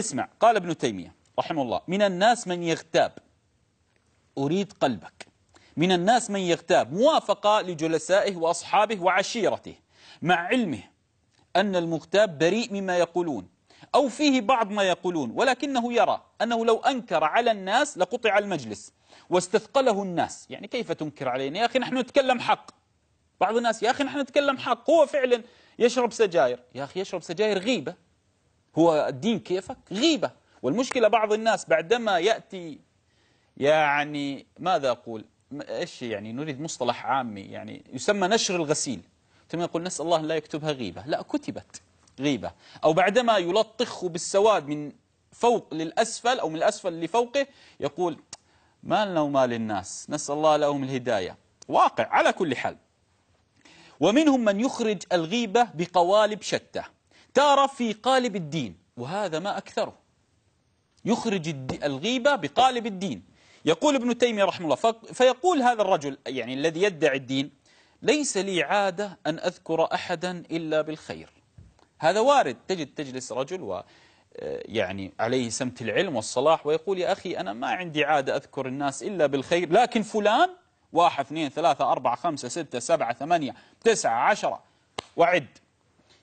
اسمع قال ابن تيمية رحمه الله من الناس من يغتاب أريد قلبك من الناس من يغتاب موافقة لجلسائه وأصحابه وعشيرته مع علمه أن المغتاب بريء مما يقولون أو فيه بعض ما يقولون ولكنه يرى أنه لو أنكر على الناس لقطع المجلس واستثقله الناس يعني كيف تنكر علينا يا أخي نحن نتكلم حق بعض الناس يا أخي نحن نتكلم حق هو فعلا يشرب سجاير يا أخي يشرب سجاير غيبة هو الدين كيفك غيبة والمشكلة بعض الناس بعدما يأتي يعني ماذا أقول إيش يعني نريد مصطلح عامي يعني يسمى نشر الغسيل ثم يقول نسأل الله لا يكتبها غيبة لا كتبت غيبة أو بعدما يلطخ بالسواد من فوق للأسفل أو من الأسفل لفوقه يقول مالنا ومال الناس نسأل الله لهم الهداية واقع على كل حال ومنهم من يخرج الغيبة بقوالب شتى تارة في قالب الدين وهذا ما أكثره يخرج الغيبة بقالب الدين يقول ابن تيمية رحمه الله فيقول هذا الرجل يعني الذي يدعي الدين ليس لي عادة أن أذكر أحدا إلا بالخير هذا وارد تجد تجلس رجل و يعني عليه سمت العلم والصلاح ويقول يا أخي أنا ما عندي عادة أذكر الناس إلا بالخير لكن فلان واحد اثنين ثلاثة أربعة خمسة ستة سبعة ثمانية تسعة عشرة وعد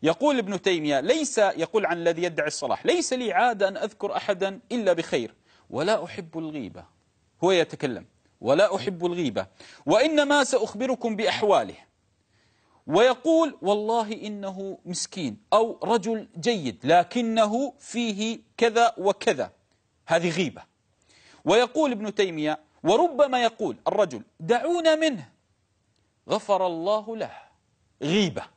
يقول ابن تيمية ليس يقول عن الذي يدعي الصلاح ليس لي عادة أن أذكر أحدا إلا بخير ولا أحب الغيبة هو يتكلم ولا أحب الغيبة وإنما سأخبركم بأحواله ويقول والله إنه مسكين أو رجل جيد لكنه فيه كذا وكذا هذه غيبة ويقول ابن تيمية وربما يقول الرجل دعونا منه غفر الله له غيبة